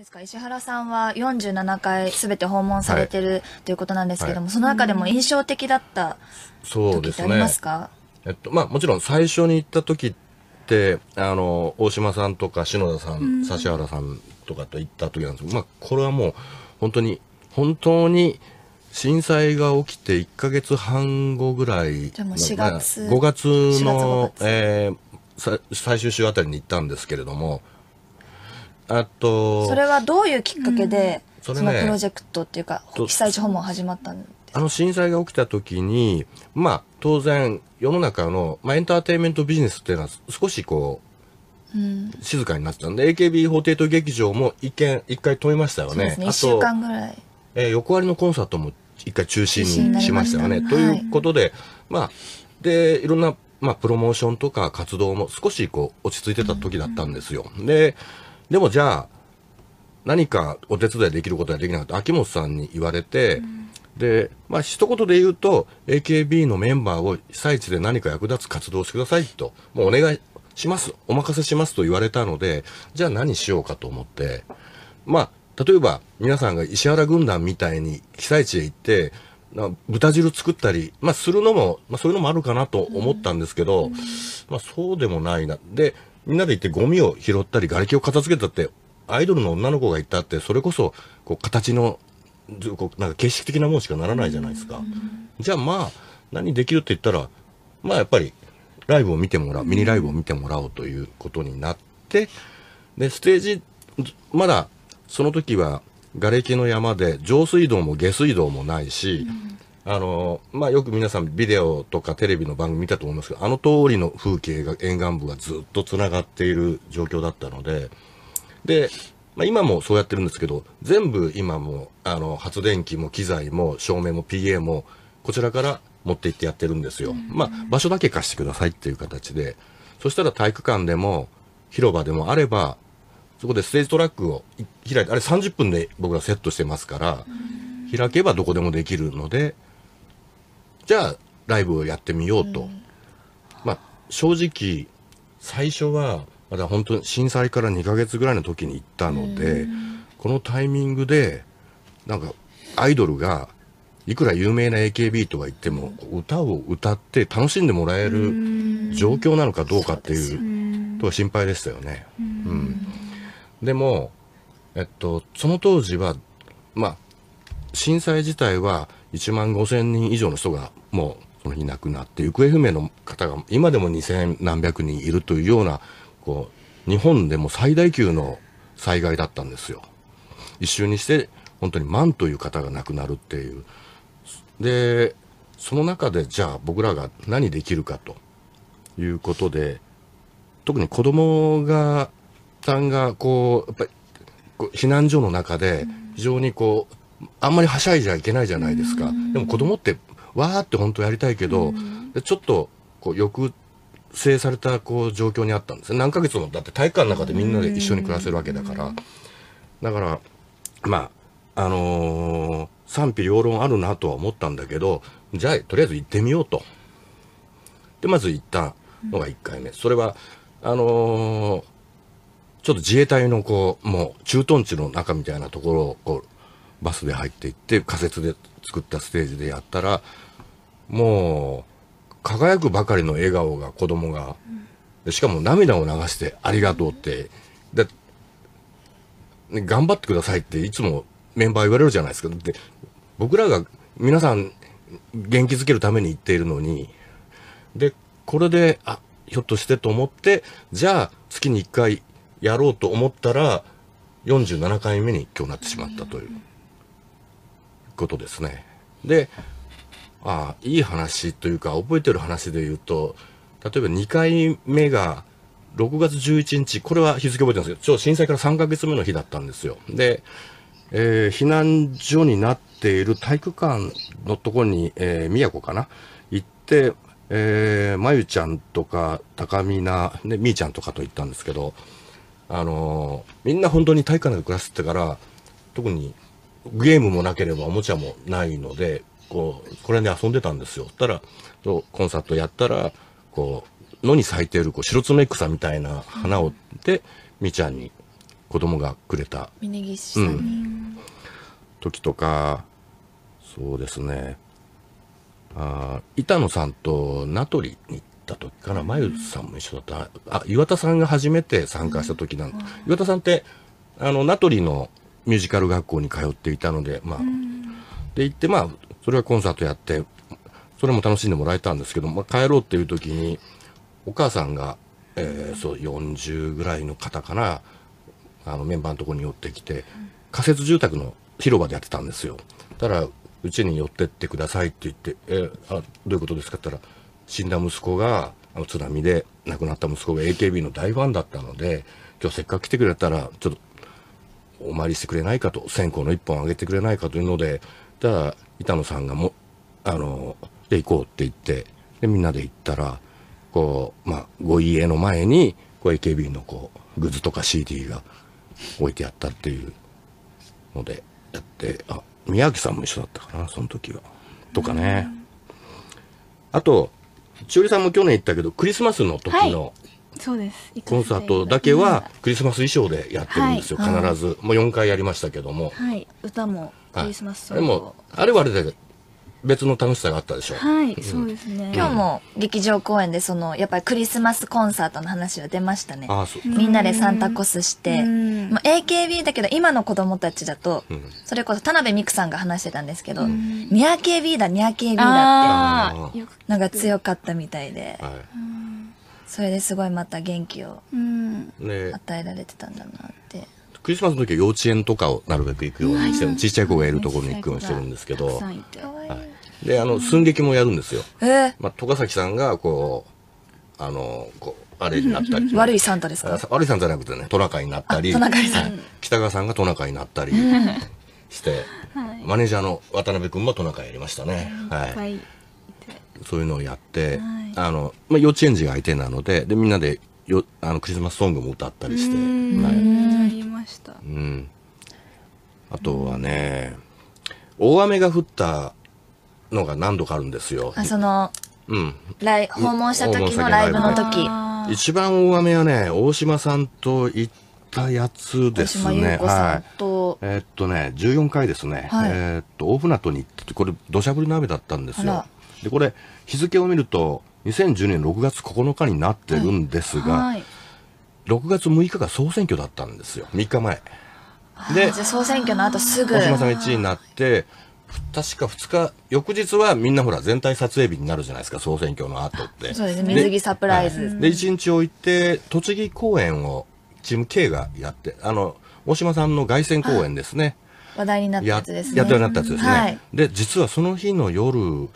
ですか石原さんは47回すべて訪問されてる、はい、ということなんですけども、はい、その中でも印象的だった時ってありますか、ね、えっとまあ、もちろん最初に行った時ってあの大島さんとか篠田さん、指原さんとかと行った時なんですけど、まあ、これはもう本当に本当に震災が起きて1か月半後ぐらいじゃもう4月、5月の、月5月えー、最終週あたりに行ったんですけれどもあとそれはどういうきっかけで、そのプロジェクトっていうか、被災地訪問始まったんですあの震災が起きた時に、まあ、当然世の中の、まあ、エンターテインメントビジネスっていうのは少しこう、うん、静かになったんで AKB48 劇場も一見一回止めましたよねね1週間ぐらい、えー、横割りのコンサートも一回中止にしましたよね。ということで、まあ、で、いろんな、まあ、プロモーションとか活動も少しこう、落ち着いてた時だったんですよ。うん、で、でもじゃあ、何かお手伝いできることはできなかった秋元さんに言われて、うん、で、まあ、一言で言うと、AKB のメンバーを被災地で何か役立つ活動をしてくださいと、もうお願いします、お任せしますと言われたので、じゃあ何しようかと思って、まあ、例えば皆さんが石原軍団みたいに被災地へ行って、豚汁作ったり、まあ、するのも、まあ、そういうのもあるかなと思ったんですけど、うん、まあ、そうでもないな。で、みんなで行ってゴミを拾ったり、瓦礫を片付けたって、アイドルの女の子が行ったって、それこそ、こう、形の、こうなんか形式的なものしかならないじゃないですか。じゃあまあ、何できるって言ったら、まあやっぱり、ライブを見てもらう、ミニライブを見てもらおうということになって、で、ステージ、まだ、その時は、瓦礫の山で、上水道も下水道もないし、あのまあ、よく皆さんビデオとかテレビの番組見たと思いますけどあの通りの風景が沿岸部がずっとつながっている状況だったのでで、まあ、今もそうやってるんですけど全部今もあの発電機も機材も照明も PA もこちらから持って行ってやってるんですよ、まあ、場所だけ貸してくださいっていう形でそしたら体育館でも広場でもあればそこでステージトラックを開いてあれ30分で僕らセットしてますから、開けばどこでもできるので。じゃあライブをやってみようと、うん、まあ正直最初はまだ本当に震災から2ヶ月ぐらいの時に行ったので、うん、このタイミングでなんかアイドルがいくら有名な AKB とは言っても歌を歌って楽しんでもらえる状況なのかどうかっていうとは心配でしたよね。うん、でも、えっと、その当時は、まあ、震災自体は1万5,000人以上の人がもうその日亡くなって行方不明の方が今でも2000何百人いるというようなこう日本でも最大級の災害だったんですよ。一瞬にして本当に万という方が亡くなるっていう。でその中でじゃあ僕らが何できるかということで特に子供がさんがこうやっぱり避難所の中で非常にこうあんまりはしゃいじゃいけないじゃないですか。でも子供ってわーって本当やりたいけど、うちょっとこう抑制されたこう状況にあったんですね何ヶ月もだって体育館の中でみんなで一緒に暮らせるわけだから、だからまああのー、賛否両論あるなとは思ったんだけどじゃあとりあえず行ってみようと。でまず行ったのが1回目、それはあのー、ちょっと自衛隊のこうもう駐屯地の中みたいなところをこうバスで入っていって仮設で作ったステージでやったらもう輝くばかりの笑顔が子供が、しかも涙を流して「ありがとう」ってで、ね、頑張ってくださいっていつもメンバー言われるじゃないですか。で僕らが皆さん元気づけるために言っているのにでこれであひょっとしてと思ってじゃあ月に1回やろうと思ったら47回目に今日なってしまったという。ことですね。で、あいい話というか、覚えてる話で言うと、例えば2回目が6月11日、これは日付覚えてるんですけど、ちょ震災から3ヶ月目の日だったんですよ。で、えー、避難所になっている体育館のところに、えー、宮古かな、行って、えー、まゆちゃんとか、高みな、ね、みーちゃんとかと行ったんですけど、あのー、みんな本当に体育館で暮らしてたから、特にゲームもなければおもちゃもないので、こう、これで遊んでたんですよ。ったら、コンサートやったら、こう、野に咲いている、こう、白爪草みたいな花を、で、みちゃんに子供がくれた。峯岸さん。うん、時とか、そうですね。あ板野さんと名取に行った時かな、まゆさんも一緒だった。あ、岩田さんが初めて参加した時なん、うん、岩田さんって、あの、名取のミュージカル学校に通っていたので、まあ、で行って、まあ、それはコンサートやって、それも楽しんでもらえたんですけど、まあ、帰ろうっていう時に、お母さんが、えー、そう、40ぐらいの方かな、あの、メンバーのとこに寄ってきて、仮設住宅の広場でやってたんですよ。たら、うちに寄ってってくださいって言って、えー、あ、どういうことですかって言ったら、死んだ息子が、あの津波で亡くなった息子が AKB の大ファンだったので、今日せっかく来てくれたら、ちょっとお参りしてくれないかと、線香の1本あげてくれないかというので、たゃ板野さんがも、あの、で行こうって言って、で、みんなで行ったら、こう、まあ、ご家の前に、こう AKB のこう、グッズとか CD が置いてあったっていうので、やって、あ、宮城さんも一緒だったかな、その時は。とかね。あと、しおりさんも去年行ったけど、クリスマスの時の、はいそうですコンサートだけはクリスマス衣装でやってるんですよ、はい、必ず、もう4回やりましたけども、はい、歌もクリスマスソング、はい、でもあれはあれで別の楽しさがあったでしょはい、うん、そうですね今日も劇場公演でそのやっぱりクリスマスコンサートの話は出ましたねあそうみんなでサンタコスして、まあ、AKB だけど今の子供たちだと、うん、それこそ田辺美久さんが話してたんですけど「ニャー KB だニャー KB だ」ってなんか強かったみたいで、はいそれですごいまた元気を与えられてたんだなって。クリスマスの時は幼稚園とかをなるべく行くようにして、小さい子がいるところに行くようにしてるんですけど、であの寸劇もやるんですよ。えー、まあ、戸崎さんがこうあのこうあれになったり悪いサンタですか悪いサンタじゃなくてねトナカイになったり、はい、北川さんがトナカイになったりして、はい、マネージャーの渡辺君もトナカイやりましたね。はいそういうのをやって、はい、あのまあ、幼稚園児が相手なのででみんなでよあのクリスマスソングも歌ったりして、はい、うん、あとはね、大雨が降ったのが何度かあるんですよ。あそのうん、来訪問した時のライブの時、一番大雨はね大島さんと行ったやつですねはい、えー、っとね14回ですね、はい、えー、っと大船渡に行ってこれ土砂降りの雨だったんですよで、これ、日付を見ると、2010年6月9日になってるんですが、はい、6月6日が総選挙だったんですよ、3日前。で、総選挙の後すぐ。大島さんが1位になって、確か2日、翌日はみんなほら全体撮影日になるじゃないですか、総選挙の後って。そうですね、水着サプライズ。で、はい、で1日置いて、栃木公演をチーム K がやって、あの、大島さんの凱旋公演ですね。話題になったやつですね。やってなったやつですね。はい、で、実はその日の夜、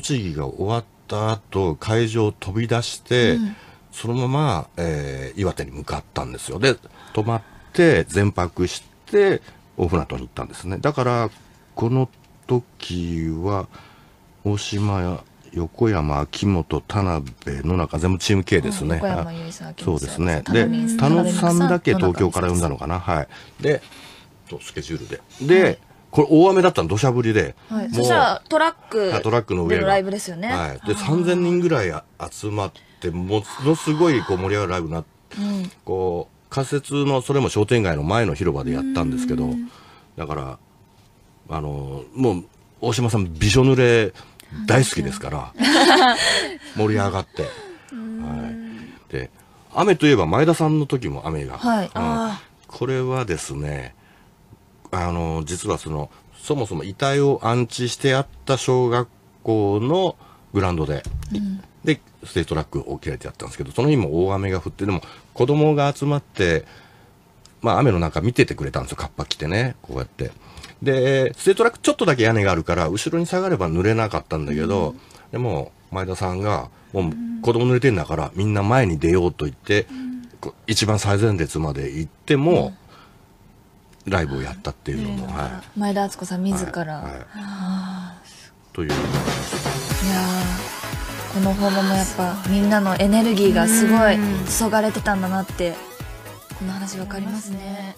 栃木が終わった後会場を飛び出して、うん、そのまま、えー、岩手に向かったんですよで泊まって全泊して大船渡に行ったんですねだからこの時は大島や横山秋元田辺野中全部チーム系ですね、そうですねで田野さんだけ東京から呼んだのかなはいでスケジュールでで、これ大雨だったの土砂降りで、はい、そしたらトラックトラックの上のライブですよね、はい、で3000人ぐらい集まってものすごいこう盛り上がるライブになって、うん、こう仮設のそれも商店街の前の広場でやったんですけどだからあのもう大島さんびしょ濡れ大好きですから 盛り上がって、はい、で雨といえば前田さんの時も雨が、はい、これはですねあの、実はその、そもそも遺体を安置してあった小学校のグラウンドで、うん、で、ステートラックを切られてやったんですけど、その日も大雨が降って、でも子供が集まって、まあ雨の中見ててくれたんですよ、カッパ着てね、こうやって。で、ステートラックちょっとだけ屋根があるから、後ろに下がれば濡れなかったんだけど、うん、でも、前田さんが、もう子供濡れてんだから、みんな前に出ようと言って、うん、一番最前列まで行っても、ライブをやったっていうのも、はい、前田敦子さん自ら、はいはい、といういやこの訪問もやっぱみんなのエネルギーがすごい注がれてたんだなってこの話分かりますね。